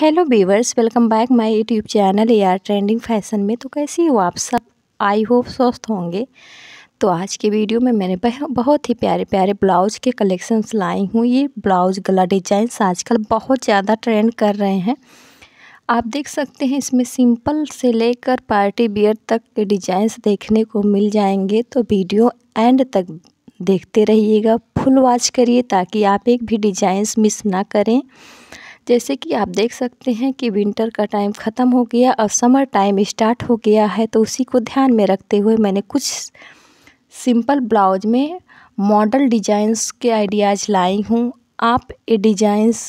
hello beavers welcome back my YouTube channel यार trending fashion में तो कैसी हो आप सब आई होप स्वस्थ होंगे तो आज के वीडियो में मैंने बहुत ही प्यारे प्यारे ब्लाउज के कलेक्शंस लाई हूँ ये ब्लाउज गला डिजाइंस आजकल बहुत ज़्यादा ट्रेंड कर रहे हैं आप देख सकते हैं इसमें सिंपल से लेकर पार्टी बियर तक के डिजाइंस देखने को मिल जाएंगे तो वीडियो एंड तक देखते रहिएगा फुल वॉच करिए ताकि आप एक भी डिजाइंस मिस ना करें जैसे कि आप देख सकते हैं कि विंटर का टाइम ख़त्म हो गया और समर टाइम स्टार्ट हो गया है तो उसी को ध्यान में रखते हुए मैंने कुछ सिंपल ब्लाउज में मॉडल डिजाइंस के आइडियाज़ लाई हूँ आप ये डिजाइंस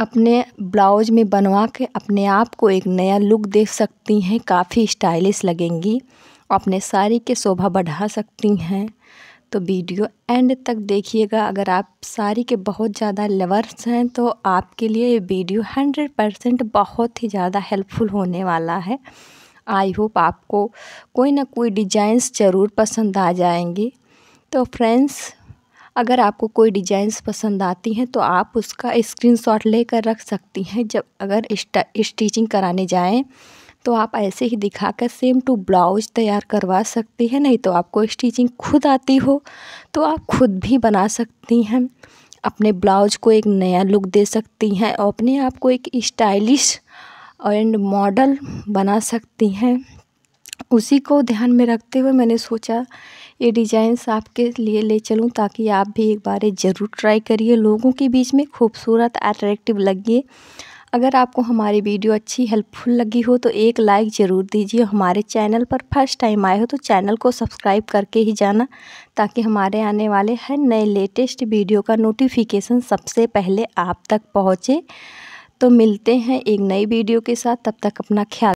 अपने ब्लाउज में बनवा के अपने आप को एक नया लुक दे सकती हैं काफ़ी स्टाइलिश लगेंगी अपने साड़ी के शोभा बढ़ा सकती हैं तो वीडियो एंड तक देखिएगा अगर आप सारी के बहुत ज़्यादा लवर्स हैं तो आपके लिए ये वीडियो हंड्रेड परसेंट बहुत ही ज़्यादा हेल्पफुल होने वाला है आई होप आपको कोई ना कोई डिजाइंस ज़रूर पसंद आ जाएंगे तो फ्रेंड्स अगर आपको कोई डिजाइंस पसंद आती हैं तो आप उसका स्क्रीनशॉट लेकर रख सकती हैं जब अगर स्टिचिंग कराने जाएं तो आप ऐसे ही दिखाकर सेम टू ब्लाउज तैयार करवा सकती हैं नहीं तो आपको स्टिचिंग खुद आती हो तो आप खुद भी बना सकती हैं अपने ब्लाउज को एक नया लुक दे सकती हैं और अपने आप को एक स्टाइलिश एंड मॉडल बना सकती हैं उसी को ध्यान में रखते हुए मैंने सोचा ये डिज़ाइंस आपके लिए ले चलूँ ताकि आप भी एक बार ज़रूर ट्राई करिए लोगों के बीच में खूबसूरत अट्रैक्टिव लगिए अगर आपको हमारी वीडियो अच्छी हेल्पफुल लगी हो तो एक लाइक ज़रूर दीजिए हमारे चैनल पर फर्स्ट टाइम आए हो तो चैनल को सब्सक्राइब करके ही जाना ताकि हमारे आने वाले हर नए लेटेस्ट वीडियो का नोटिफिकेशन सबसे पहले आप तक पहुँचे तो मिलते हैं एक नई वीडियो के साथ तब तक अपना ख्याल